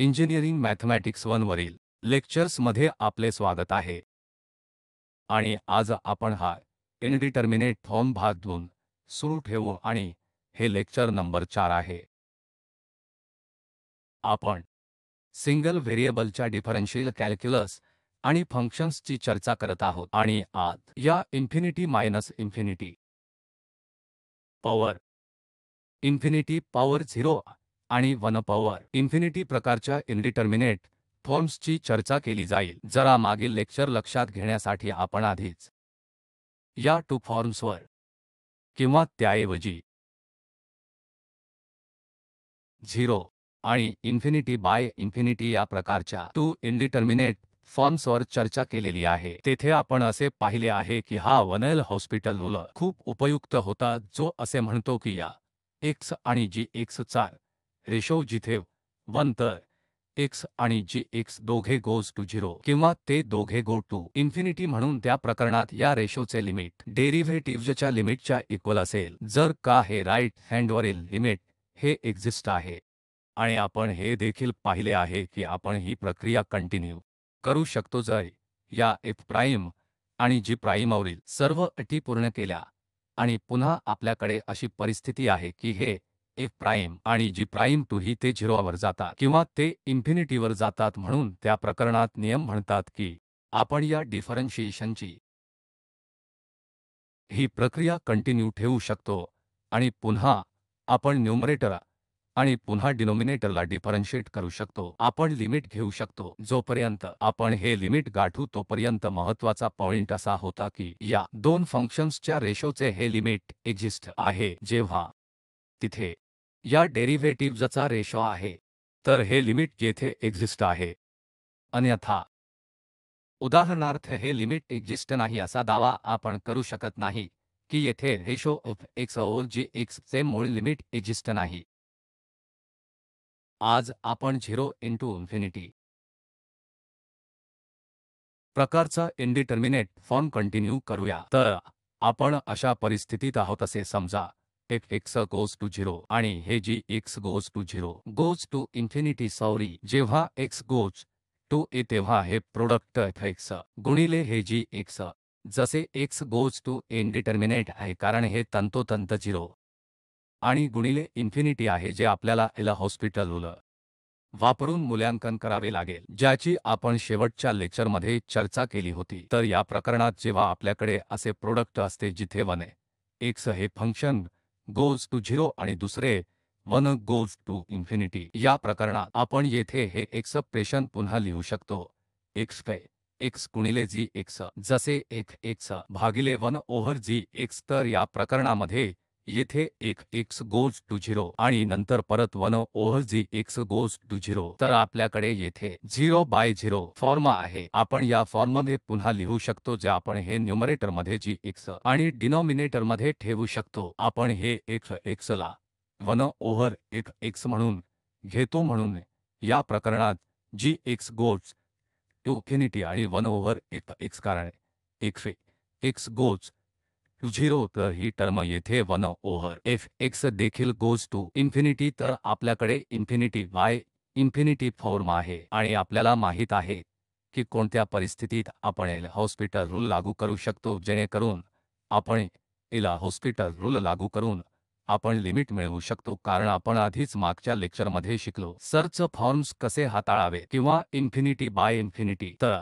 engineering mathematics वरील लेक्चर्समध्ये आपले स्वागत आहे आणि आज आपण हा इनडिटर्मिनेट फॉर्म भाग दोन सुरू ठेवू आणि हे लेक्चर नंबर चार आहे आपण सिंगल व्हेरिएबलच्या डिफरन्शियल कॅल्क्युलस आणि फंक्शन्सची चर्चा करत आहोत आणि आत या infinity minus infinity power infinity power zero आणि वन पॉवर इन्फिनिटी प्रकारच्या इनडिटर्मिनेट फॉर्म्सची चर्चा केली जाईल जरा मागील लेक्चर लक्षात घेण्यासाठी आपण आधीच या टू फॉर्म्सवर किंवा त्याऐवजी झिरो आणि इन्फिनिटी बाय इन्फिनिटी या प्रकारच्या टू इनडिटर्मिनेट फॉर्म्सवर चर्चा केलेली आहे तेथे आपण असे पाहिले आहे की हा वनेल हॉस्पिटल रूल खूप उपयुक्त होता जो असे म्हणतो की या एक्स आणि जी एक्स चार रेशो जिथे वन तर एक्स आणि जी एक्स दोघे गोज टू झिरो किंवा ते दोघे गो टू इन्फिनिटी म्हणून त्या प्रकरणात या रेशोचे लिमिट डेरिव्हेटिव्हच्या लिमिटच्या इक्वल असेल जर का हे राईट हँडवरील लिमिट हे एक्झिस्ट आहे आणि आपण हे देखील पाहिले आहे की आपण ही प्रक्रिया कंटिन्यू करू शकतो जर या एफ प्राईम आणि जी प्राईमवरील सर्व अटी पूर्ण केल्या आणि पुन्हा आपल्याकडे अशी परिस्थिती आहे की हे एफ प्राईम आणि जी प्राईम टू ही ते झिरोवर जातात किंवा ते इन्फिनिटीवर जातात म्हणून त्या प्रकरणात नियम म्हणतात की आपण या डिफरन्शिएशनची ही प्रक्रिया कंटिन्यू ठेवू शकतो आणि पुन्हा आपण न्युमरेटर आणि पुन्हा डिनोमिनेटरला डिफरन्शिएट करू शकतो आपण लिमिट घेऊ शकतो जोपर्यंत आपण हे लिमिट गाठू तोपर्यंत महत्वाचा पॉइंट असा होता की या दोन फंक्शन्सच्या रेशोचे हे लिमिट एक्झिस्ट आहे जेव्हा तिथे या डेरिव्हेटिव्जचा रेशो आहे तर हे लिमिट येथे एक्झिस्ट आहे अन्यथा उदाहरणार्थ हे लिमिट एक्झिस्ट नाही असा दावा आपण करू शकत नाही की येथे रेशो ऑफ एक्स ओल जी एक्स चे मूळ लिमिट एक्झिस्ट नाही आज आपण झिरो इंटू इन्फिनिटी प्रकारचा इंडिटर्मिनेट फॉर्म कंटिन्यू करूया तर आपण अशा परिस्थितीत आहोत असे समजा F x goes to zero आणि हे जी x goes to zero goes to infinity sorry जेव्हा एक्स गोज टू ए तेव्हा हे प्रोडक्ट एफ एक्स गुणिले हे जी एक्स जसे एक्स गोज टू इनडिटर्मिनेट आहे कारण हे तंतोतंत झिरो आणि गुणिले इन्फिनिटी आहे जे आपल्याला एल हॉस्पिटल उल वापरून मूल्यांकन करावे लागेल ज्याची आपण शेवटच्या लेक्चरमध्ये चर्चा केली होती तर या प्रकरणात जेव्हा आपल्याकडे असे प्रोडक्ट असते जिथे वने एक्स हे फंक्शन गोज टू झिरो आणि दुसरे वन गोज टू इन्फिनिटी या प्रकरणात आपण येथे हे एक्सप्रेशन पुन्हा लिहू शकतो एक्स फे एक्स गुणिले जी एक्स जसे एक एक्स भागिले वन ओव्हर जी एक्स तर या प्रकरणामध्ये येथे एक एक्स गोज टू झिरो आणि नंतर परत one oh G x goes to zero तर आपल्याकडे येथे झिरो बाय झिरो फॉर्म आहे आपण या फॉर्ममध्ये पुन्हा लिहू शकतो जे आपण हे मध्ये जी एक्स आणि मध्ये ठेवू शकतो आपण हे एक्स एक्स ला वन ओव्हर एक एक्स म्हणून घेतो म्हणून या प्रकरणात जी एक्स गोज इन्फिनिटी आणि वन ओव्हर एक एक्स कारण एक्स एक्स गोज झिरो तर ही टर्म येथे वन ओव्हर एफ एक्स देखील गोज टू इन्फिनिटी तर आपल्याकडे इन्फिनिटी वाय इन्फिनिटी फॉर्म आहे आणि आपल्याला माहीत आहे की कोणत्या परिस्थितीत आपण एल हॉस्पिटल रूल लागू करू शकतो जेणेकरून आपण इला हॉस्पिटल रूल लागू करून आपण लिमिट मिळवू शकतो कारण आपण आधीच मागच्या लेक्चरमध्ये शिकलो सर्च फॉर्म्स कसे हाताळावे किंवा इन्फिनिटी बाय इन्फिनिटी तर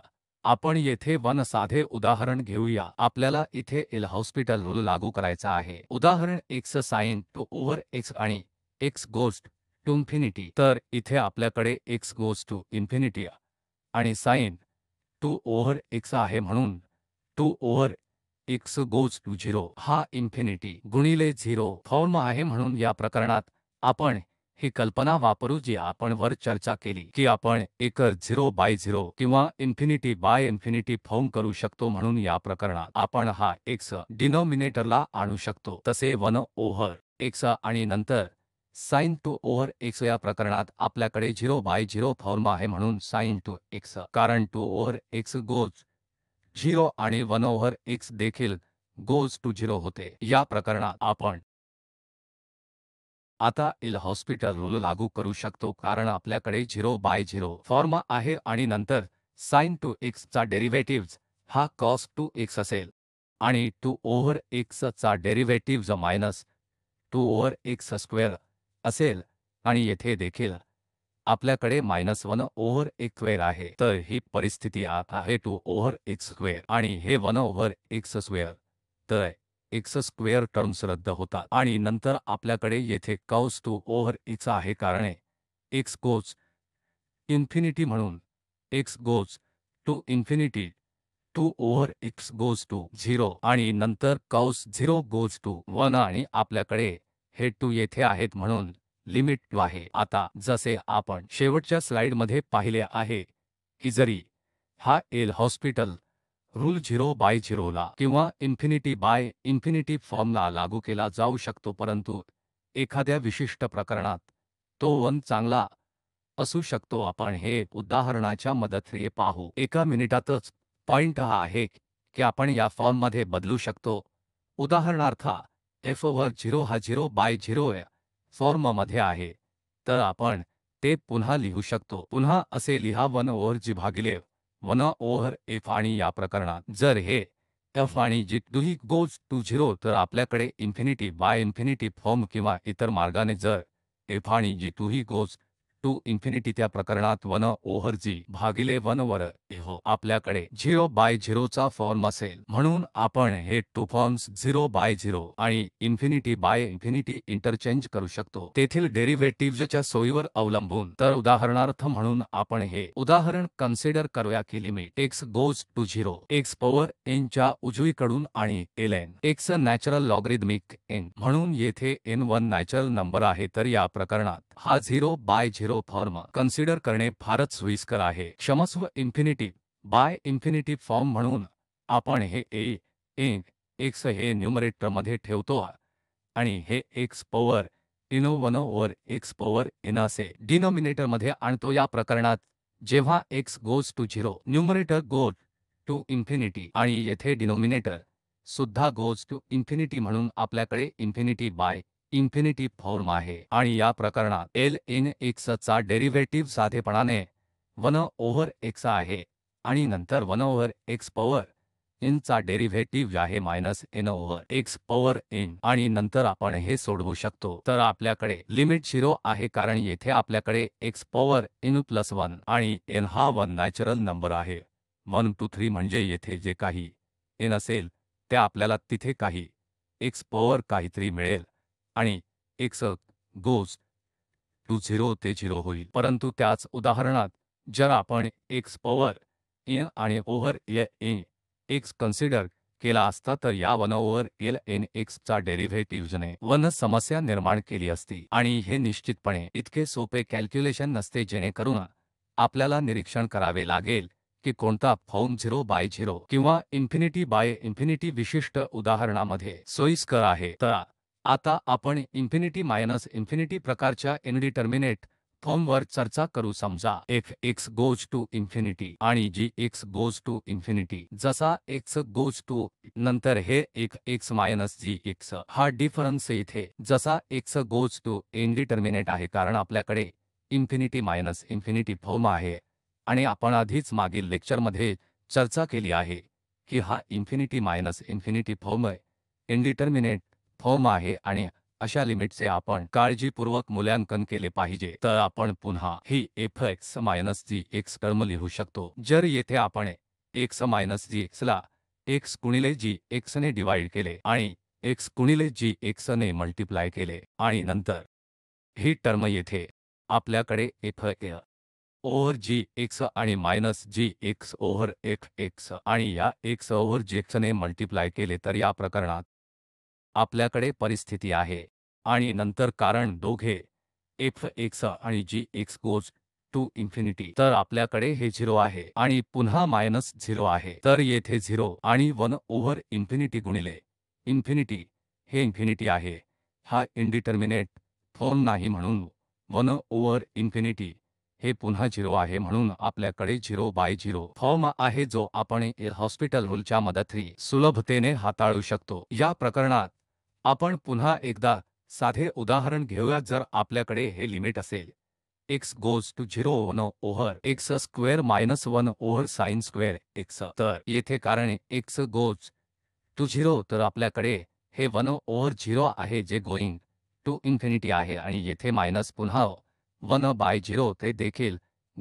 आपण येथे वन साधे उदाहरण घेऊया आपल्याला इथे एल हॉस्पिटल रूल लागू करायचा आहे उदाहरण X sine two over X आणि एक्स गोस्ट टू इन्फिनिटी तर इथे आपल्याकडे एक्स गोज टू इन्फिनिटी आणि साइन टू ओव्हर एक्स आहे म्हणून two over x goes to zero हा इन्फिनिटी गुणिले झिरो फॉर्म आहे म्हणून या प्रकरणात आपण ही कल्पना वापरू जी आपण वर चर्चा केली की आपण एकर झिरो बाय झिरो किंवा इन्फिनिटी बाय इन्फिनिटी फॉर्म करू शकतो म्हणून या प्रकरणात आपण हा एक्स डिनॉमिनेटरला आणू शकतो तसे वन ओव्हर एक्स आणि नंतर साइन टू ओव्हर एक्स या प्रकरणात आपल्याकडे झिरो बाय झिरो फॉर्म आहे म्हणून साइन टू एक्स कारण two over x goes zero आणि वन ओव्हर एक्स देखील गोज टू झिरो होते या प्रकरणात आपण आता इल हॉस्पिटल रूल लागू करू शकतो कारण आपल्याकडे झिरो बाय झिरो फॉर्म आहे आणि नंतर साइन टू एक्स चा डेरिव्हेटिव्ज हा कॉस टू एक्स असेल आणि टू ओव्हर एक्स चा derivative minus two over x square असेल आणि येथे देखील आपल्याकडे मायनस वन ओव्हर एक स्क्वेअर आहे तर ही परिस्थिती आहे टू ओव्हर एक्स स्क्वेअर आणि हे वन ओव्हर एक्स स्क्वेअर तर एक्स स्क्वेअर टर्म्स रद्द होतात आणि नंतर आपल्याकडे येथे कौस टू ओव्हर इच आहे कारण एक्स गोज इन्फिनिटी म्हणून X goes to infinity two over x goes to zero आणि नंतर cos zero goes to one आणि आपल्याकडे हे टू येथे आहेत म्हणून लिमिट टू आहे आता जसे आपण शेवटच्या स्लाइडमध्ये पाहिले आहे की जरी हा L hospital rule zero by झिरोला किंवा इन्फिनिटी बाय इन्फिनिटी फॉर्मला लागू केला जाऊ शकतो परंतु एखाद्या विशिष्ट प्रकरणात तो वन चांगला असू शकतो आपण हे उदाहरणाच्या मदतीने पाहू एका मिनिटातच पॉइंट हा आहे की आपण या फॉर्ममध्ये बदलू शकतो उदाहरणार्थ एफ ओव्हर झिरो हा झिरो बाय झिरो फॉर्ममध्ये आहे तर आपण ते पुन्हा लिहू शकतो पुन्हा असे लिहा वन ओव्हर जी भागिले वन ओव्हर एफ आणि या प्रकरणात जर हे एफ आणि जी दुही गोज टू झिरो तर आपल्याकडे इन्फिनिटी बाय इन्फिनिटी फॉर्म किंवा इतर मार्गाने जर एफ आणि जी ही गोज टू इन्फिनिटी त्या प्रकरणात वन ओव्हर जी भागिले वन वर हो आपल्याकडे झिरो बाय झिरोचा फॉर्म असेल म्हणून आपण हे two forms zero by zero आणि इन्फिनिटी बाय इन्फिनिटी इंटरचेंज करू शकतो तेथील डेरिव्हेटिव्हच्या सोयीवर अवलंबून तर उदाहरणार्थ म्हणून आपण हे उदाहरण कन्सिडर करूया की limit x goes to zero X power N च्या उजवीकडून आणि L N X natural logarithmic N म्हणून येथे एन वन नॅचरल नंबर आहे तर या प्रकरणात हा zero by zero zero form consider करणे फारच सोयीस्कर आहे क्षमस्व इन्फिनिटी बाय इन्फिनिटी फॉर्म म्हणून आपण हे ए एन एक्स हे न्युमरेटरमध्ये ठेवतो आणि हे एक्स पॉवर इनो one over X power N असे डिनॉमिनेटरमध्ये आणतो या प्रकरणात जेव्हा x goes to zero numerator goes to infinity आणि येथे डिनॉमिनेटर सुद्धा गोज टू इन्फिनिटी म्हणून आपल्याकडे इन्फिनिटी बाय इन्फिनिटी फॉर्म आहे आणि या प्रकरणात एल एन एक्स चा डेरिव्हेटिव्ह साधेपणाने वन ओव्हर एक्स आहे आणि नंतर one over X power N चा डेरिव्हेटिव्ह आहे minus N over X power N आणि नंतर आपण हे सोडवू शकतो तर आपल्याकडे लिमिट शिरो आहे कारण येथे आपल्याकडे X power N plus one आणि एन हा वन नॅचरल नंबर आहे वन टू थ्री म्हणजे येथे जे काही एन असेल ते आपल्याला तिथे काही एक्स पॉवर काहीतरी मिळेल आणि x गोज टू 0 ते 0 होईल परंतु त्याच उदाहरणात जर आपण x ओव्हर n आणि ओव्हर n x कन्सिडर केला असता तर या one over L N X चा डेरिव्हेटिव्हजने वन समस्या निर्माण केली असती आणि हे निश्चितपणे इतके सोपे कॅल्क्युलेशन नसते जेणेकरून आपल्याला निरीक्षण करावे लागेल की कोणता फॉर्म झिरो बाय झिरो किंवा इन्फिनिटी बाय इन्फिनिटी विशिष्ट उदाहरणामध्ये सोयीस्कर आहे तर आता आपण इन्फिनिटी मायनस इन्फिनिटी प्रकारच्या इनडिटर्मिनेट फॉर्मवर चर्चा करू समजा F x goes to infinity आणि जी एक्स गोज टू इन्फिनिटी जसा एक्स गोज टू नंतर हे एक एक्स मायनस जी एक्स हा डिफरन्स इथे जसा एक्स गोज टू इनडिटर्मिनेट आहे कारण आपल्याकडे इन्फिनिटी मायनस इन्फिनिटी फॉर्म आहे आणि आपण आधीच मागील लेक्चरमध्ये चर्चा केली आहे की हा infinity minus infinity form indeterminate form आहे आणि अशा लिमिटचे आपण काळजीपूर्वक मूल्यांकन केले पाहिजे तर आपण पुन्हा ही एफ एक्स मायनस जी एक्स टर्म लिहू शकतो जर येथे आपण एक्स मायनस जी एक्सला एक्स गुणिले जी एक्सने डिवाइड केले आणि एक्स गुणिले जी एक्सने मल्टिप्लाय केले आणि नंतर ही टर्म येथे आपल्याकडे f a over g x आणि मायनस जी एक्स ओव्हर एफ एक्स आणि या एक्स ओव्हर जी एक्सने मल्टिप्लाय केले तर या प्रकरणात आपल्याकडे परिस्थिती आहे आणि नंतर कारण दोघे एफ एक्स आणि जी एक्स गोज टू इन्फिनिटी तर आपल्याकडे हे झिरो आहे आणि पुन्हा मायनस झिरो आहे तर येथे झिरो आणि वन ओव्हर इन्फिनिटी गुणिले इन्फिनिटी हे इन्फिनिटी आहे हा इंडिटर्मिनेट फॉर्म नाही म्हणून वन ओव्हर इन्फिनिटी हे पुन्हा झिरो आहे म्हणून आपल्याकडे झिरो बाय झिरो फॉर्म आहे जो आपण हॉस्पिटल रूलच्या मदतरी सुलभतेने हाताळू शकतो या प्रकरणात आपण पुन्हा एकदा साधे उदाहरण घेऊया जर आपल्याकडे हे लिमिट असेल x goes to zero one over x square minus one over sine square x तर येथे कारण एक्स गोज टू झिरो तर आपल्याकडे हे वन ओव्हर झिरो आहे जे गोइंग टू इन्फिनिटी आहे आणि येथे मायनस पुन्हा वन बाय झिरो ते देखील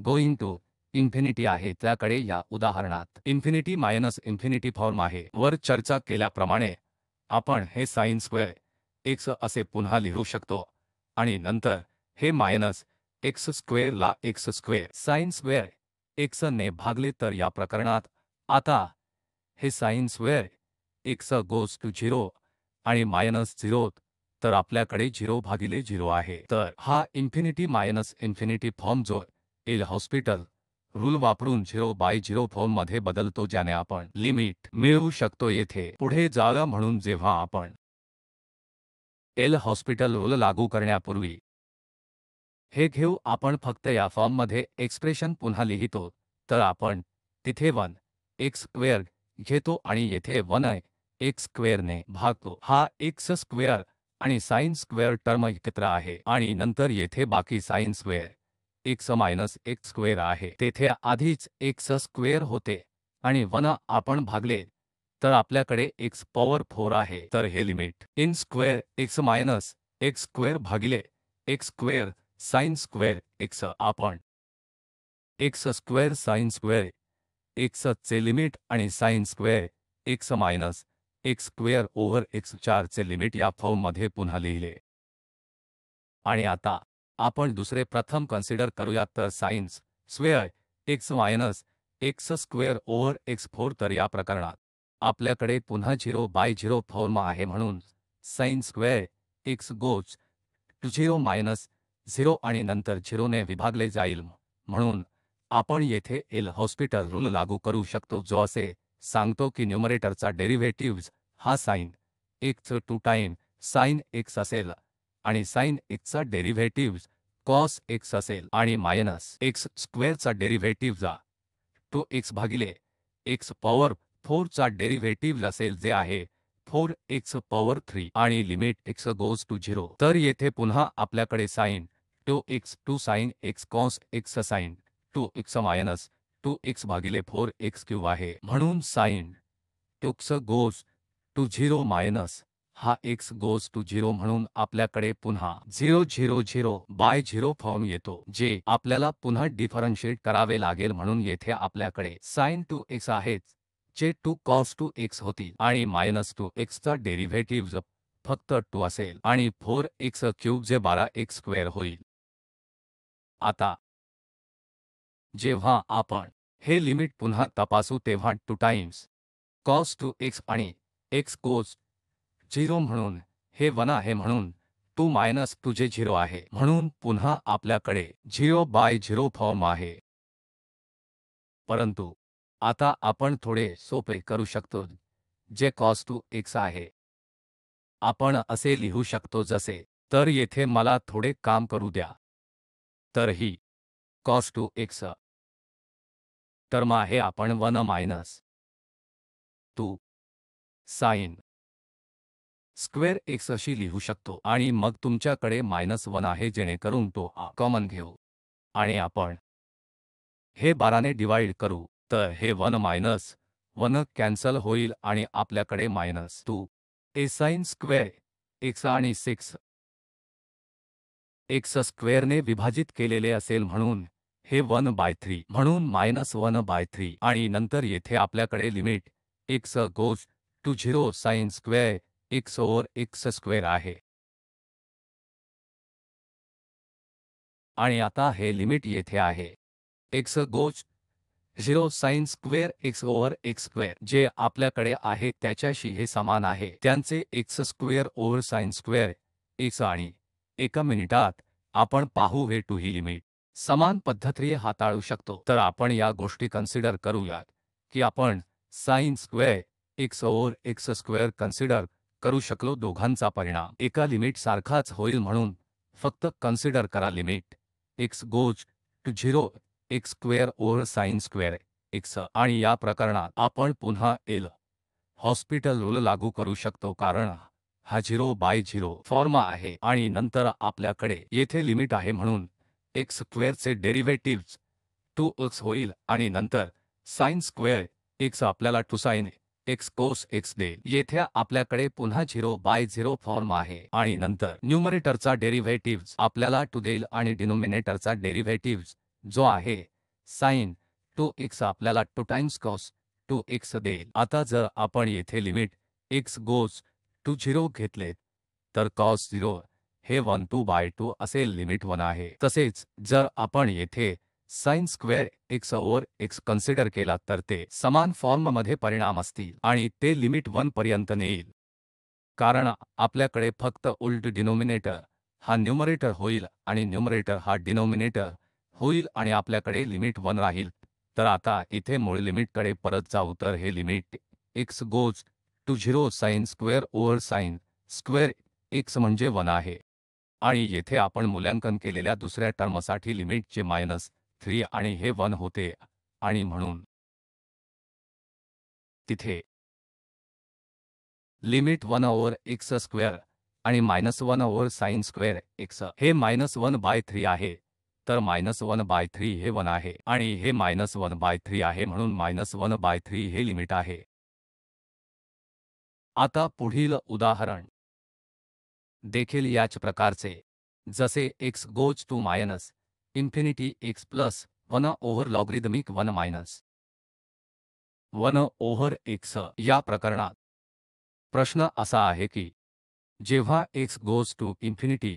गोइंग टू इन्फिनिटी आहे त्याकडे या उदाहरणात इन्फिनिटी मायनस इन्फिनिटी फॉर्म आहे वर चर्चा केल्याप्रमाणे आपण हे साईन स्क्वेअर एक्स असे पुन्हा लिहू शकतो आणि नंतर हे मायनस एक्स स्क्वेअर ला x square sine square x ने भागले तर या प्रकरणात आता हे sine square x goes to zero आणि मायनस झिरो तर आपल्याकडे झिरो भागिले झिरो आहे तर हा इन्फिनिटी मायनस इन्फिनिटी फॉर्म जो एल हॉस्पिटल रूल वापरून झिरो बाय झिरो फॉर्ममध्ये बदलतो ज्याने आपण लिमिट मिळवू शकतो येथे पुढे जागा म्हणून जेव्हा आपण एल हॉस्पिटल रूल लागू करण्यापूर्वी हे घेऊ आपण फक्त या फॉर्ममध्ये एक्सप्रेशन पुन्हा लिहितो तर आपण तिथे वन एक्स स्क्वेअर घेतो आणि येथे वन आहे एक्स स्क्वेअरने भागतो हा एक्स स्क्वेअर आणि साईन स्क्वेअर टर्म एकत्र आहे आणि नंतर येथे बाकी साईन स्क्वेअर एक्स मायनस एक स्क्वेअर आहे तेथे आधीच एक्स स्क्वेअर होते आणि वन आपण भागले तर आपल्याकडे एक्स पॉवर फोर आहे तर हे limit in square x minus x square भागिले x square sine square x आपण x square sine square x चे लिमिट आणि sine square x minus x square over x चारचे लिमिट या फॉर्ममध्ये पुन्हा लिहिले आणि आता आपण दुसरे प्रथम कन्सिडर करूया तर sines square x minus x square over x four तर या प्रकरणात आपल्याकडे पुन्हा झिरो बाय झिरो फॉर्म आहे म्हणून sine square x goes zero minus zero आणि नंतर झिरोने विभागले जाईल म्हणून आपण येथे एल हॉस्पिटल रूल लागू करू शकतो जो असे सांगतो की न्युमरेटरचा डेरिव्हेटिव्ज हा sine x two time sine x असेल आणि साइन एक्सचा डेरिव्हेटिव्ह कॉस एक्स असेल आणि मायनस एक्स स्क्वेअरचा डेरिव्हेटिव्ह जा टू एक्स भागिले एक्स पॉवर फोरचा डेरिव्हेटिव्ह असेल जे आहे फोर एक्स पॉवर थ्री आणि limit x goes to zero तर येथे पुन्हा आपल्याकडे sine two x two sine x cos x sine two x minus two x भागिले फोर एक्स क्यू आहे म्हणून sine two goes to zero minus हा x goes to zero म्हणून आपल्याकडे पुन्हा zero zero zero by zero form येतो जे आपल्याला पुन्हा डिफरन्शिएट करावे लागेल म्हणून येथे आपल्याकडे साइन टू एक्स आहेच जे टू कॉस टू एक्स होती आणि मायनस टू एक्सचा डेरिव्हेटिव्ह फक्त टू असेल आणि फोर एक्स क्यूब जे बारा एक्स स्क्वेअर होईल आता जेव्हा आपण हे लिमिट पुन्हा तपासू तेव्हा two times cos two x आणि एक्स कोस झिरो म्हणून हे वन आहे म्हणून टू मायनस तुझे झिरो आहे म्हणून पुन्हा आपल्याकडे झिरो बाय झिरो फॉर्म आहे परंतु आता आपण थोडे सोपे करू शकतो जे कॉस टू एक्स आहे आपण असे लिहू शकतो जसे तर येथे मला थोडे काम करू द्या तर ही कॉस टू एक्स तर मा आहे आपण one minus two sine square x अशी लिहू शकतो आणि मग तुमच्याकडे मायनस वन आहे जेणेकरून तो कॉमन घेऊ आणि आपण हे बाराने डिवाइड करू तर हे वन मायनस वन कॅन्सल होईल आणि आपल्याकडे minus two a sine square x आणि सिक्स एक्स स्क्वेअरने विभाजित केलेले असेल म्हणून हे वन बाय थ्री म्हणून मायनस वन बाय थ्री आणि नंतर येथे आपल्याकडे limit x goes to zero sine square x over x square आहे आणि आता हे लिमिट येथे आहे x goes zero sine square x over x square जे आपल्याकडे आहे त्याच्याशी हे समान आहे त्यांचे x square over sine square x आणि एका मिनिटात आपण पाहू हे टू ही लिमिट समान पद्धतीने हाताळू शकतो तर आपण या गोष्टी कन्सिडर करूयात की आपण sine square x over x square consider करू शकलो दोघांचा परिणाम एका लिमिट सारखाच होईल म्हणून फक्त कन्सिडर करा limit x goes to zero x square over sine square x आणि या प्रकरणात आपण पुन्हा एल हॉस्पिटल रूल लागू करू शकतो कारण हा झिरो बाय झिरो फॉर्म आहे आणि नंतर आपल्याकडे येथे लिमिट आहे म्हणून एक्स स्क्वेअरचे डेरिव्हेटिव्ह टू एक्स होईल आणि नंतर साईन स्क्वेअर एक्स आपल्याला two sine x cos x देईल येथे आपल्याकडे पुन्हा झिरो बाय झिरो फॉर्म आहे आणि नंतर न्यूमरेटरचा डेरिव्हेटिव्ह आपल्याला टू देईल आणि डिनोमिनेटरचा डेरिव्हेटिव्ह जो आहे साईन टू एक्स आपल्याला two times cos two x देईल आता जर आपण येथे limit x goes to zero घेतले तर कॉस झिरो हे वन टू बाय टू असे लिमिट वन आहे तसेच जर आपण येथे sine square x over x consider केला तर ते समान फॉर्ममध्ये परिणाम असतील आणि ते लिमिट वन पर्यंत नेईल कारण आपल्याकडे फक्त उल्ट डिनोमिनेटर हा न्युमरेटर होईल आणि न्युमरेटर हा डिनोमिनेटर होईल आणि आपल्याकडे लिमिट वन राहील तर आता इथे मूळ लिमिटकडे परत जाऊ तर हे limit x goes to zero sine square over sine square x म्हणजे वन आहे आणि येथे आपण मूल्यांकन केलेल्या दुसऱ्या टर्मसाठी लिमिटचे मायनस थ्री आणि हे वन होते आणि म्हणून तिथे limit one over x square आणि minus one over sine square x हे मायनस वन बाय थ्री आहे तर मायनस वन बाय थ्री हे वन आहे आणि हे मायनस वन बाय थ्री आहे म्हणून मायनस वन बाय थ्री हे लिमिट आहे आता पुढील उदाहरण देखील याच प्रकारचे जसे x goes to minus infinity x plus one over logarithmic one minus one over x या प्रकरणात प्रश्न असा आहे की जेव्हा एक्स गोज टू इन्फिनिटी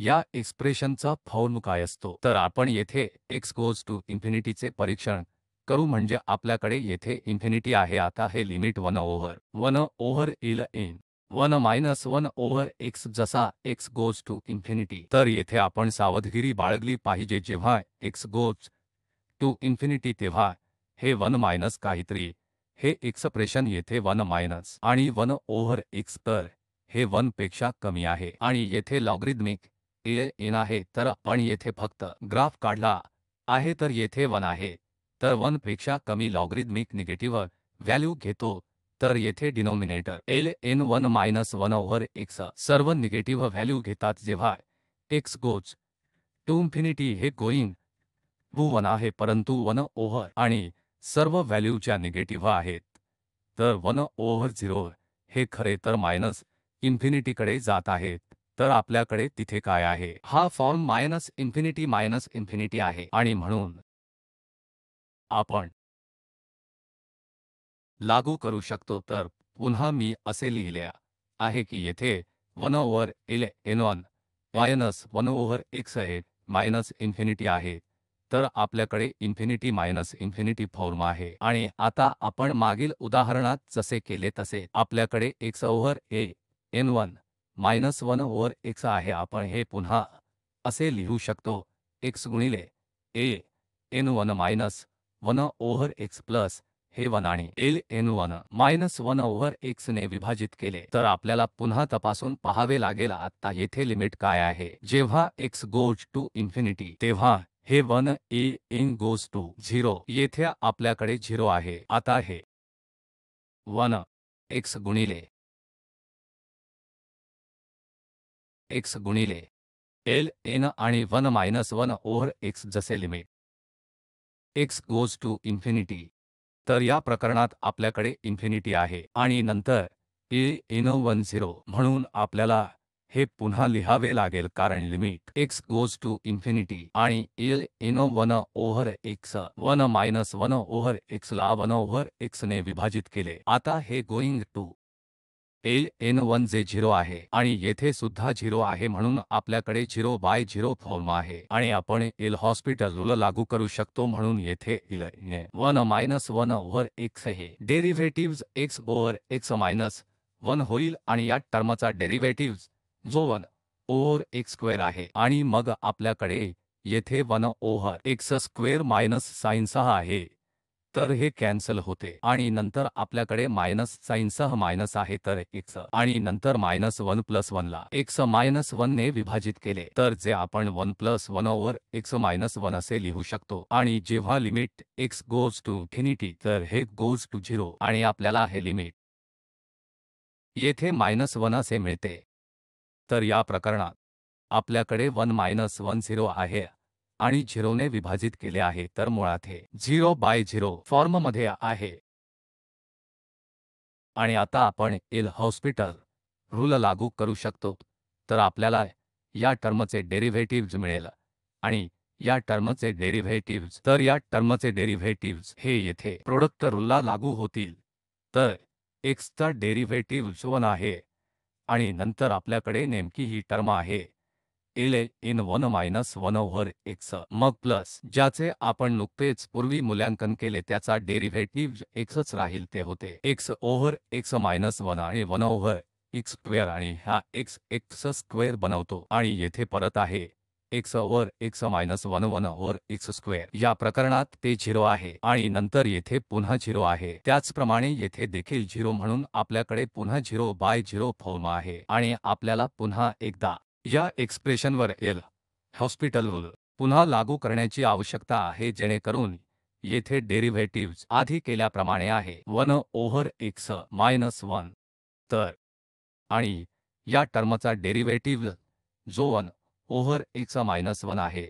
या एक्सप्रेशनचा फॉर्म काय असतो तर आपण येथे एक्स गोज टू इन्फिनिटीचे परीक्षण करू म्हणजे आपल्याकडे येथे इन्फिनिटी आहे आता हे limit one over one over l n one minus one over x जसा एक्स गोज टू इन्फिनिटी तर येथे आपण सावधगिरी बाळगली पाहिजे जेव्हा एक्स गोज टू इन्फिनिटी तेव्हा हे वन मायनस काहीतरी हे एक्सप्रेशन येथे वन मायनस आणि वन ओव्हर एक्स तर हे वन पेक्षा कमी आहे आणि येथे लॉग्रिदमिक ए एन आहे तर आपण येथे फक्त ग्राफ काढला आहे तर येथे वन आहे तर वन पेक्षा कमी लॉग्रिदमिक निगेटिव्ह व्हॅल्यू घेतो तर येथे denominator l n one minus one over x सर्व निगेटिव्ह व्हॅल्यू घेतात जेव्हा एक्स गोज टू इन्फिनिटी हे गोईंग टू वन आहे परंतु वन ओव्हर आणि सर्व व्हॅल्यूच्या निगेटिव्ह आहेत तर वन ओव्हर झिरो हे खरे तर मायनस इन्फिनिटीकडे जात आहेत तर आपल्याकडे तिथे काय आहे हा form minus infinity minus infinity आहे आणि म्हणून आपण लागू करू शकतो तर पुन्हा मी असे लिहिले आहे की येथे one over l one minus one over x a minus infinity आहे तर आपल्याकडे इन्फिनिटी मायनस इन्फिनिटी फॉर्म आहे आणि आता आपण मागील उदाहरणात जसे केले तसे आपल्याकडे x over a n one minus one over x आहे आपण हे पुन्हा असे लिहू शकतो एक्स गुणिले a n one minus one over x plus l n one minus one over x ने विभाजित केले तर आपल्याला पुन्हा तपासून पाहावे लागेल आता ये लिमिट का जेव एक्स गोज टू इन्फिनिटी हे one a n goes to zero अपने कड़े जीरो आहे आता है वन एक्स गुणिले एक्स गुणिले एल एन आणि one minus one over x जसे limit x goes to infinity तर या प्रकरणात आपल्याकडे इन्फिनिटी आहे आणि नंतर ए एन वन झिरो म्हणून आपल्याला हे पुन्हा लिहावे लागेल कारण limit x goes to infinity आणि a n one over x one minus one over x ला वन ओव्हर x ने विभाजित केले आता हे going to l n one जे झिरो आहे आणि येथे सुद्धा झिरो आहे म्हणून आपल्याकडे झिरो बाय झिरो फॉर्म आहे आणि आपण एल हॉस्पिटल रुल लागू करू शकतो म्हणून येथे one minus one over x हे derivative x over x minus one होईल आणि या टर्मचा डेरिव्हेटिव्ह जो वन ओव्हर एक्स स्क्वेअर आहे आणि मग आपल्याकडे येथे one over x square minus sine सहा आहे तर हे कॅन्सल होते आणि नंतर आपल्याकडे मायनस सह मायनस आहे तर एक्स आणि नंतर मायनस वन प्लस वनला एक्स मायनस वनने विभाजित केले तर जे आपण one plus one over x minus one असे लिहू शकतो आणि जेव्हा limit x goes to infinity तर हे गोज टू झिरो आणि आपल्याला हे लिमिट येथे मायनस वन असे मिळते तर या प्रकरणात आपल्याकडे वन मायनस वन झिरो आहे आणि झिरोने विभाजित केले आहे तर मुळात हे झिरो बाय झिरो फॉर्ममध्ये आहे आणि आता आपण एल हॉस्पिटल रूल लागू करू शकतो तर आपल्याला या टर्मचे डेरिव्हेटिव्ज मिळेल आणि या टर्मचे डेरिव्हेटिव्ह तर या टर्मचे डेरिव्हेटिव्ज हे येथे प्रोडक्ट रूलला लागू होतील तर एक्सचा डेरिव्हेटिव्ज वन आहे आणि नंतर आपल्याकडे नेमकी ही टर्म आहे l n one minus one over x मग प्लस ज्याचे आपण नुकतेच पूर्वी मूल्यांकन केले त्याचा डेरिव्हेटिव्ह एक्सच राहील ते होते x over x minus one आणि वन ओव्हर एक्स स्क्वेअर आणि ह्या एक्स एक्स स्क्वेअर बनवतो आणि येथे परत आहे x over x minus one one over x square या प्रकरणात ते झिरो आहे आणि नंतर येथे पुन्हा झिरो आहे त्याचप्रमाणे येथे देखील झिरो म्हणून आपल्याकडे पुन्हा झिरो बाय झिरो फॉर्म आहे आणि आपल्याला पुन्हा एकदा या एक्सप्रेशनवर एल हॉस्पिटल पुन्हा लागू करण्याची आवश्यकता आहे जेणेकरून येथे डेरिव्हेटिव्ज आधी केल्याप्रमाणे आहे one over x minus one तर आणि या टर्मचा डेरिव्हेटिव्ह जो one over x minus one आहे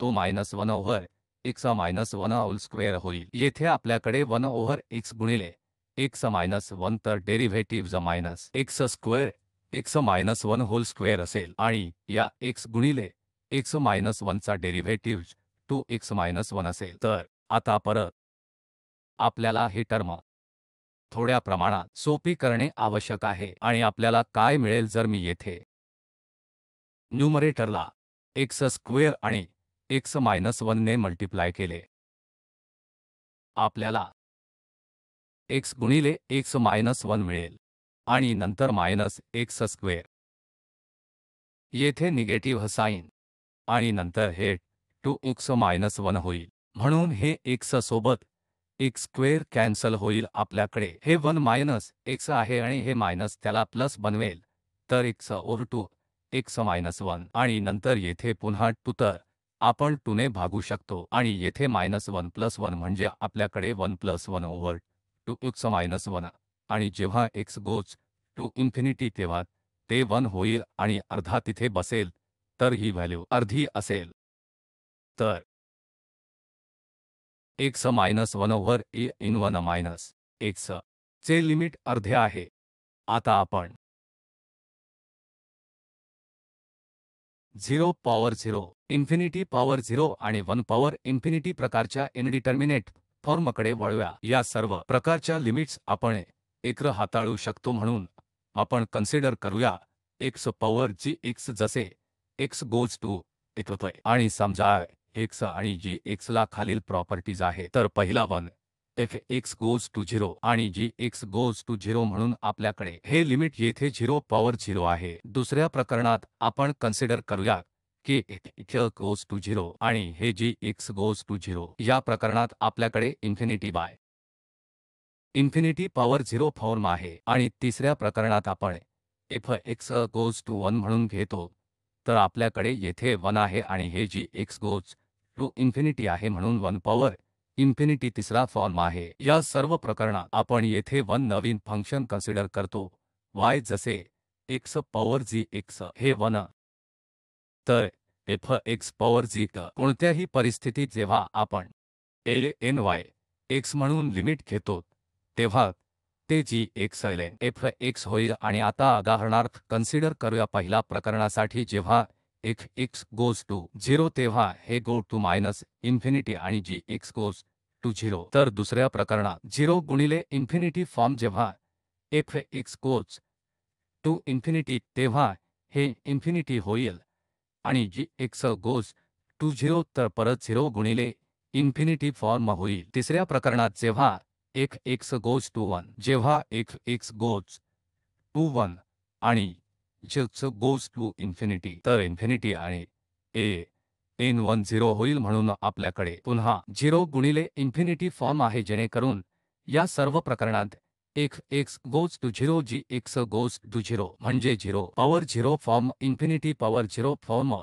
तो minus one over x minus one all square होईल येथे आपल्याकडे वन ओव्हर एक्स गुणिले एक्स मायनस वन तर derivatives minus x square x minus one whole square असेल आणि या एक्स गुणिले एक्स मायनस वनचा derivative two x minus one असेल तर आता परत आपल्याला हे टर्म थोड्या प्रमाणात सोपी करणे आवश्यक आहे आणि आपल्याला काय मिळेल जर मी येथे न्यूमरेटरला एक्स स्क्वेअर आणि एक्स मायनस वनने मल्टिप्लाय केले आपल्याला एक्स गुणिले एक्स मायनस वन मिळेल आणि नंतर मायनस एक्स स्क्वेअर येथे निगेटिव्ह साइन आणि नंतर हे टू एक्स मायनस वन होईल म्हणून हे एक्स सोबत एक स्क्वेअर कॅन्सल होईल आपल्याकडे हे वन मायनस एक्स आहे आणि हे मायनस त्याला प्लस बनवेल तर x or two x minus one आणि नंतर येथे पुन्हा टू तर आपण टूने भागू शकतो आणि येथे मायनस वन प्लस वन म्हणजे आपल्याकडे one plus one over two x minus one आणि जेव्हा एक्स गोज टू इन्फिनिटी तेव्हा ते वन होईल आणि अर्धा तिथे बसेल तर ही व्हॅल्यू अर्धी असेल तर x minus one over a n one minus x चे लिमिट अर्धे आहे आता आपण zero power zero infinity power zero आणि वन पॉवर इन्फिनिटी प्रकारच्या इनडिटर्मिनेट फॉर्मकडे वळव्या या सर्व प्रकारच्या लिमिट्स आपण एकर हाताळू शकतो म्हणून आपण कन्सिडर करूया एक्स पॉवर जी एक्स जसे एक्स गोज टू येतोय आणि समजा एक्स आणि जी ला खालील प्रॉपर्टीज आहे तर पहिला one f x goes to zero आणि जी एक्स गोज टू झिरो म्हणून आपल्याकडे हे लिमिट येथे झिरो पॉवर झिरो आहे दुसऱ्या प्रकरणात आपण कन्सिडर करूया की गोज टू झिरो आणि हे जी एक्स गोज टू झिरो या प्रकरणात आपल्याकडे infinity by infinity power zero form आहे आणि तिसऱ्या प्रकरणात आपण f x goes to one म्हणून घेतो तर आपल्याकडे येथे वन आहे आणि हे जी एक्स गोज टू इन्फिनिटी आहे म्हणून वन पॉवर इन्फिनिटी तिसरा फॉर्म आहे या सर्व प्रकरणात आपण येथे वन नवीन फंक्शन कन्सिडर करतो वाय जसे एक्स पॉवर जी एक्स हे वन तर एफ एक्स पॉवर जी कोणत्याही परिस्थितीत जेव्हा आपण एल एन वाय एक्स म्हणून लिमिट घेतो तेव्हा ते जी एक्स एफ एक्स होईल आणि आता उदाहरणार्थ कन्सिडर करूया पहिल्या प्रकरणासाठी जेव्हा f x goes to zero तेव्हा हे गो टू मायनस इन्फिनिटी आणि जी एक्स गोज टू झिरो तर दुसऱ्या प्रकरणात झिरो गुणिले इन्फिनिटी फॉर्म जेव्हा f x goes to infinity तेव्हा हे इन्फिनिटी होईल आणि जी एक्स गोज टू झिरो तर परत झिरो गुणिले इन्फिनिटी फॉर्म होईल तिसऱ्या प्रकरणात जेव्हा एक एक्स गोज टू वन जेव्हा f x goes to one आणि जेक्स गोज टू इन्फिनिटी तर इन्फिनिटी आणि ए एन वन झिरो होईल म्हणून आपल्याकडे पुन्हा झिरो गुणिले इन्फिनिटी फॉर्म आहे जेणेकरून या सर्व प्रकरणात एक x goes to zero g x goes to zero म्हणजे zero power zero form infinity power zero form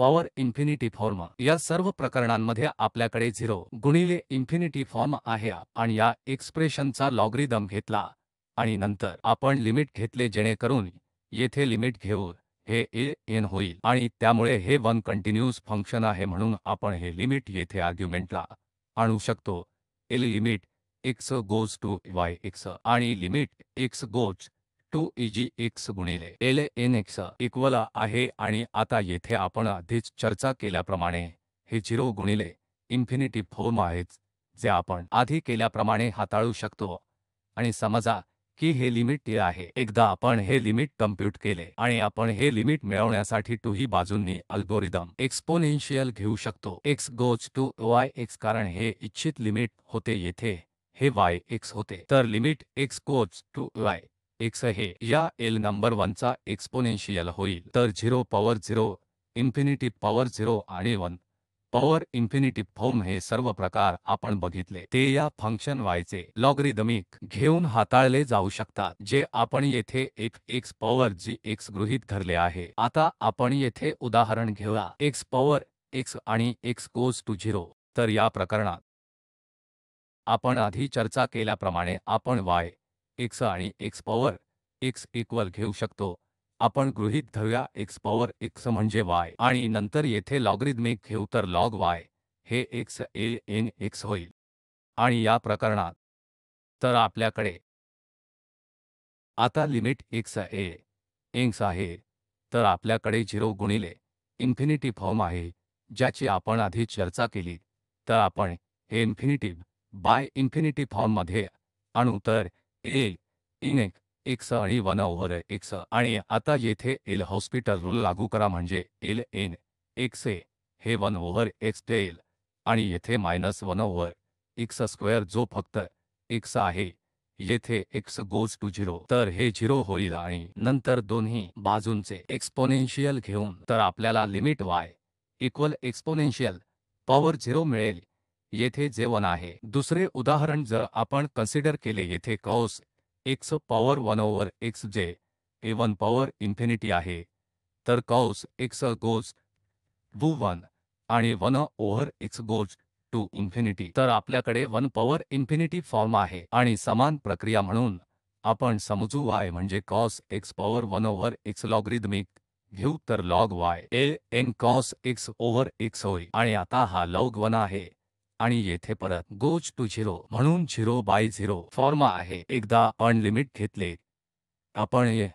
power infinity form या सर्व प्रकरणांमध्ये आपल्याकडे झिरो गुणिले इन्फिनिटी फॉर्म आहे आणि या एक्सप्रेशनचा लॉगरिदम घेतला आणि नंतर आपण लिमिट घेतले जेणेकरून येथे लिमिट घेऊ हे ए एन होईल आणि त्यामुळे हे वन कंटिन्यूस फंक्शन आहे म्हणून आपण हे लिमिट येथे आर्ग्युमेंटला आणू शकतो l limit x goes to y x आणि limit x goes to e g x गुणिले एल एन एक्स इक्वल आहे आणि आता येथे आपण आधीच चर्चा केल्याप्रमाणे हे झिरो गुणिले इन्फिनिटी फॉर्म आहेच जे आपण आधी केल्याप्रमाणे हाताळू शकतो आणि समजा की हे लिमिट टी आहे एकदा आपण हे लिमिट कम्प्युट केले आणि आपण हे लिमिट मिळवण्यासाठी टू ही बाजूंनी अल्गोरिदम एक्सपोनेन्शियल घेऊ शकतो x goes to y x कारण हे इच्छित लिमिट होते येथे हे वाय एक्स होते तर limit x goes to y x हे या एल नंबर वनचा एक्सपोनेन्शियल होईल तर zero power zero infinity power zero आणि वन पॉवर इन्फिनिटी फॉर्म हे सर्व प्रकार आपण बघितले ते या फंक्शन वायचे लॉगरिदमिक घेऊन हाताळले जाऊ शकतात जे आपण येथे एक एक्स पॉवर जी एक्स गृहीत धरले आहे आता आपण येथे उदाहरण घेऊया एक्स पॉवर एक्स आणि एक्स गोज टू झिरो तर या प्रकरणात आपण आधी चर्चा केल्याप्रमाणे आपण वाय एक्स आणि एक्स पॉवर एक्स इक्वल घेऊ शकतो आपण गृहीत धरूया एक्स पॉवर एक्स म्हणजे वाय आणि नंतर येथे लॉगरिदमिक घेऊ तर लॉग वाय हे एक्स ए एन एक्स होईल आणि या प्रकरणात तर आपल्याकडे आता लिमिट एक्स ए x आहे तर आपल्याकडे झिरो गुणिले इन्फिनिटी फॉर्म आहे ज्याची आपण आधी चर्चा केली तर आपण हे इन्फिनिटी बाय इन्फिनिटी फॉर्ममध्ये आणू तर एक एक्स आणि वन ओव्हर एक्स आणि आता येथे एल हॉस्पिटल रूल लागू करा म्हणजे एल एन एक्स ए हे वन ओव्हर एक्स टेल आणि येथे minus one over x square जो फक्त एक्स आहे येथे एक्स गोज टू झिरो तर हे झिरो होईल आणि नंतर दोन्ही बाजूंचे एक्सपोनेन्शियल घेऊन तर आपल्याला limit y equal exponential power zero मिळेल येथे जेवण आहे दुसरे उदाहरण जर आपण कन्सिडर केले येथे cos x power one over x जे ए वन पॉवर इन्फिनिटी आहे तर cos x goes to one आणि one over x goes to infinity तर आपल्याकडे वन पॉवर इन्फिनिटी फॉर्म आहे आणि समान प्रक्रिया म्हणून आपण समजू वाय म्हणजे cos x power one over x logarithmic घेऊ तर log y a n cos x over x होय आणि आता हा लॉग वन आहे आणि येथे परत गोच टू झिरो म्हणून झिरो बाय झिरो फॉर्म आहे एकदा अनलिमिट घेतले आपण ये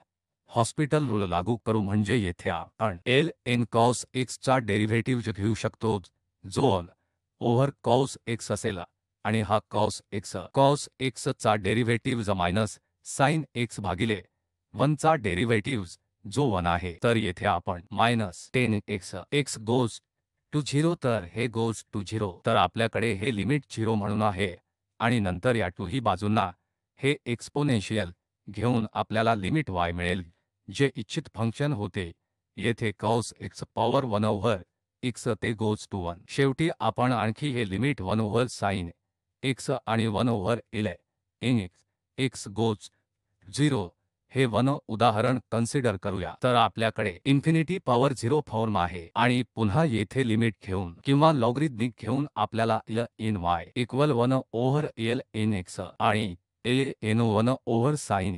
हॉस्पिटल रूल लागू करू म्हणजे येथे आपण एल एन कॉस एक्स चा डेरिव्हेटिव्ह घेऊ शकतो जो ओव्हर कॉस एक्स असेल आणि हा कॉस एक्स कॉस एक्स चा डेरिव्हेटिव्ह मायनस साइन एक्स भागिले वन चा डेरिव्हेटिव्ह जो वन आहे तर येथे आपण minus tan x x goes to zero तर हे गोज टू झिरो तर आपल्याकडे हे लिमिट झिरो म्हणून आहे आणि नंतर या टू ही बाजूंना हे एक्सपोनेन्शियल घेऊन आपल्याला लिमिट वाय मिळेल जे इच्छित फंक्शन होते येथे cos x power one over x ते गोज टू वन शेवटी आपण आणखी हे limit one over sine x आणि one over l n x x goes zero हे वन उदाहरण कन्सिडर करूया तर आपल्याकडे इन्फिनिटी पॉवर झिरो फॉर्म आहे आणि पुन्हा येथे लिमिट घेऊन किंवा लॉगरिदनिक घेऊन आपल्याला l n y equal one over L N x आणि a n one over sine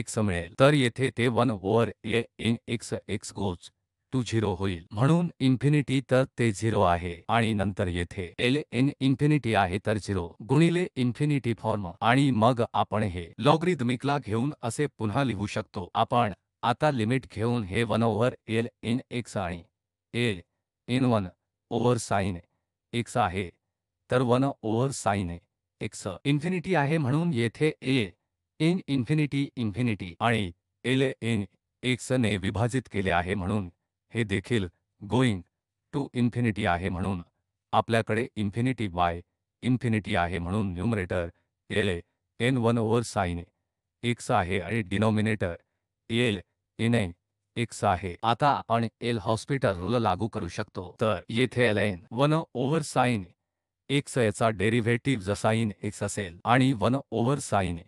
x मिळेल तर येथे ते one over a n x x goes to zero होईल म्हणून इन्फिनिटी तर ते झिरो आहे आणि नंतर येथे एल एन इन्फिनिटी आहे तर झिरो गुणिले इन्फिनिटी फॉर्म आणि मग आपण हे लॉगरिदमिकला घेऊन असे पुन्हा लिहू शकतो आपण आता लिमिट घेऊन हे one over l n x आणि l n one over sine x आहे तर one over sine x infinity आहे म्हणून येथे ए इन इन्फिनिटी इन्फिनिटी आणि एल इन एक्सने ने विभाजित केले आहे म्हणून हे देखील गोईंग टू इन्फिनिटी आहे म्हणून आपल्याकडे इन्फिनिटी बाय इन्फिनिटी आहे म्हणून numerator l n one over sine x आहे आणि denominator l n n x आहे आता आपण एल हॉस्पिटल रूल लागू करू शकतो तर येथे l n one over sine x याचा डेरिव्हेटिव्ह साईन एक्स असेल आणि वन ओव्हर साईन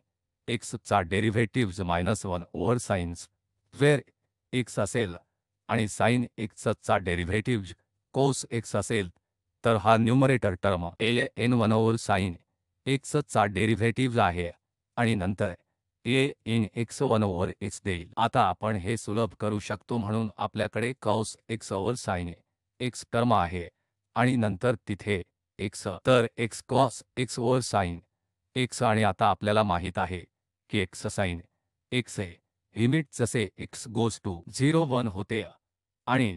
एक्सचा चा derivative minus one over sine वेअर एक्स असेल आणि साइन चा डेरिव्हेटिव्ह कोस एक्स असेल तर हा numerator term a n one over sine चा डेरिव्हेटिव्ह आहे आणि नंतर a n x one over x देईल आता आपण हे सुलभ करू शकतो म्हणून आपल्याकडे cos x over sine x term आहे आणि नंतर तिथे एक्स तर x cos x over sine x आणि आता आपल्याला माहित आहे की एक्स साईन एक्स हे लिमिट जसे x goes to zero one होते आणि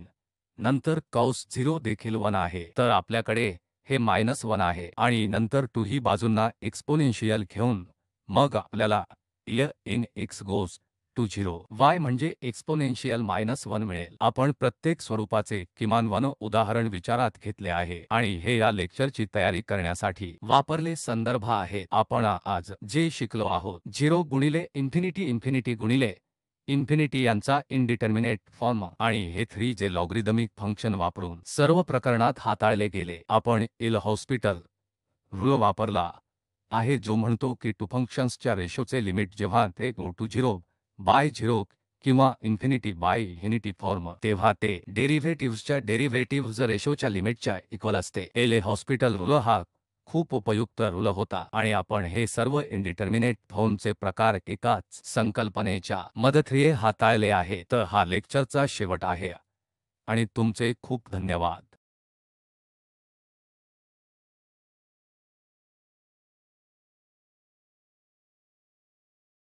नंतर कौस झिरो देखील वन आहे तर आपल्याकडे हे मायनस वन आहे आणि नंतर टू ही बाजूंना एक्सपोनेन्शियल घेऊन मग आपल्याला y n x goes to zero y म्हणजे एक्सपोनेन्शियल मायनस वन मिळेल आपण प्रत्येक स्वरूपाचे किमान वन उदाहरण विचारात घेतले आहे आणि हे या लेक्चरची तयारी करण्यासाठी वापरले संदर्भ आहे आपण आज जे शिकलो आहोत झिरो गुणिले इन्फिनिटी इन्फिनिटी गुणिले इन्फिनिटी यांचा इनडिटर्मिनेट फॉर्म आणि हे थ्री जे लॉग्रिदमिक फंक्शन वापरून सर्व प्रकरणात हाताळले गेले आपण इल हॉस्पिटल रूल वापरला आहे जो म्हणतो की टू फंक्शन्सच्या रेशोचे लिमिट जेव्हा ते go to zero by zero किंवा इन्फिनिटी बाय युनिटी फॉर्म तेव्हा ते डेरिव्हेटिव्हच्या डेरिव्हेटिव्ह रेशोच्या लिमिटच्या इक्वल असते एल हॉस्पिटल रूल हा खूप उपयुक्त रुल होता आणि आपण हे सर्व इंडिटर्मिनेट फॉर्मचे प्रकार एकाच संकल्पनेच्या मदतीने हाताळले आहे तर हा लेक्चरचा शेवट आहे आणि तुमचे खूप धन्यवाद